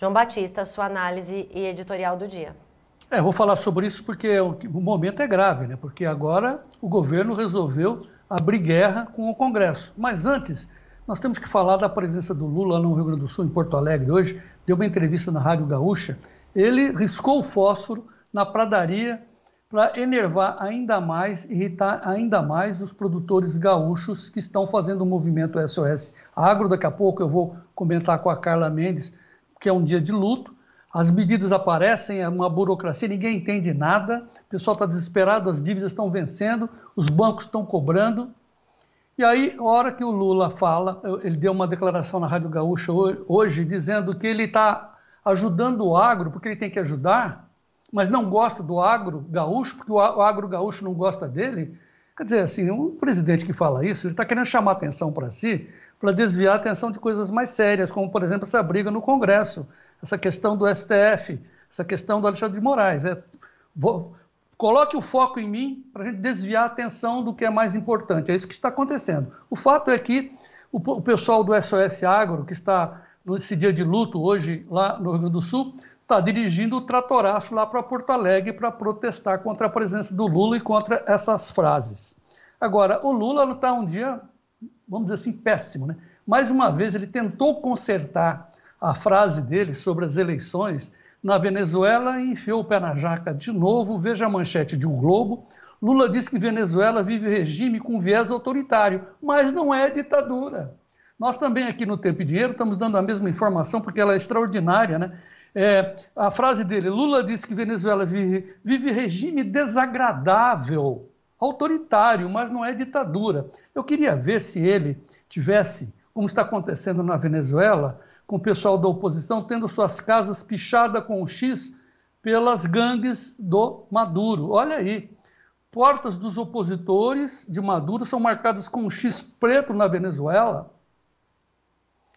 João Batista, sua análise e editorial do dia. É, vou falar sobre isso porque o, o momento é grave, né? Porque agora o governo resolveu abrir guerra com o Congresso. Mas antes, nós temos que falar da presença do Lula no Rio Grande do Sul, em Porto Alegre, hoje. Deu uma entrevista na Rádio Gaúcha. Ele riscou o fósforo na pradaria para enervar ainda mais, irritar ainda mais os produtores gaúchos que estão fazendo o movimento SOS Agro. Daqui a pouco eu vou comentar com a Carla Mendes que é um dia de luto, as medidas aparecem, é uma burocracia, ninguém entende nada, o pessoal está desesperado, as dívidas estão vencendo, os bancos estão cobrando. E aí, a hora que o Lula fala, ele deu uma declaração na Rádio Gaúcha hoje, dizendo que ele está ajudando o agro, porque ele tem que ajudar, mas não gosta do agro gaúcho, porque o agro gaúcho não gosta dele. Quer dizer, assim, um presidente que fala isso, ele está querendo chamar atenção para si, para desviar a atenção de coisas mais sérias, como, por exemplo, essa briga no Congresso, essa questão do STF, essa questão do Alexandre de Moraes. É, vou, coloque o foco em mim para a gente desviar a atenção do que é mais importante. É isso que está acontecendo. O fato é que o, o pessoal do SOS Agro, que está nesse dia de luto hoje lá no Rio Grande do Sul, está dirigindo o tratoraço lá para Porto Alegre para protestar contra a presença do Lula e contra essas frases. Agora, o Lula está um dia, vamos dizer assim, péssimo, né? Mais uma vez, ele tentou consertar a frase dele sobre as eleições na Venezuela e enfiou o pé na jaca de novo. Veja a manchete de um Globo. Lula diz que Venezuela vive regime com viés autoritário, mas não é ditadura. Nós também aqui no Tempo e Dinheiro estamos dando a mesma informação porque ela é extraordinária, né? É, a frase dele: Lula disse que Venezuela vive, vive regime desagradável, autoritário, mas não é ditadura. Eu queria ver se ele tivesse, como está acontecendo na Venezuela, com o pessoal da oposição tendo suas casas pichadas com o X pelas gangues do Maduro. Olha aí, portas dos opositores de Maduro são marcadas com um X preto na Venezuela.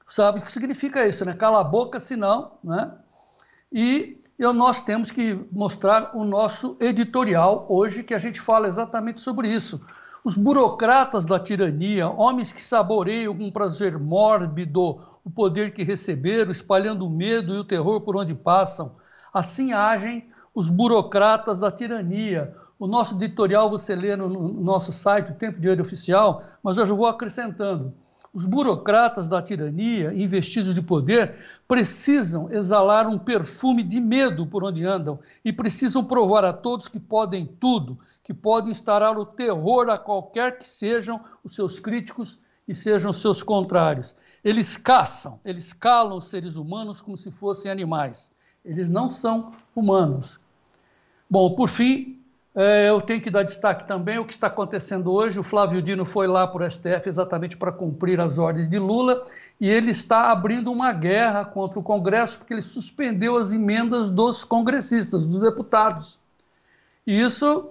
Sabe o que significa isso, né? Cala a boca, senão, né? E nós temos que mostrar o nosso editorial hoje, que a gente fala exatamente sobre isso. Os burocratas da tirania, homens que saboreiam com prazer mórbido o poder que receberam, espalhando o medo e o terror por onde passam. Assim agem os burocratas da tirania. O nosso editorial você lê no, nosso site, o Tempo de Ouro Oficial, mas eu já vou acrescentando. Os burocratas da tirania, investidos de poder, precisam exalar um perfume de medo por onde andam e precisam provar a todos que podem tudo, que podem instalar o terror a qualquer que sejam os seus críticos e sejam seus contrários. Eles caçam, eles calam os seres humanos como se fossem animais. Eles não são humanos. Bom, por fim, é, eu tenho que dar destaque também o que está acontecendo hoje. O Flávio Dino foi lá para o STF exatamente para cumprir as ordens de Lula e ele está abrindo uma guerra contra o Congresso porque ele suspendeu as emendas dos congressistas, dos deputados. E isso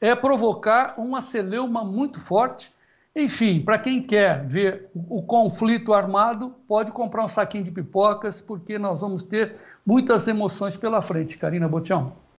é provocar uma celeuma muito forte. Enfim, para quem quer ver o conflito armado, pode comprar um saquinho de pipocas, porque nós vamos ter muitas emoções pela frente, Karina Botião.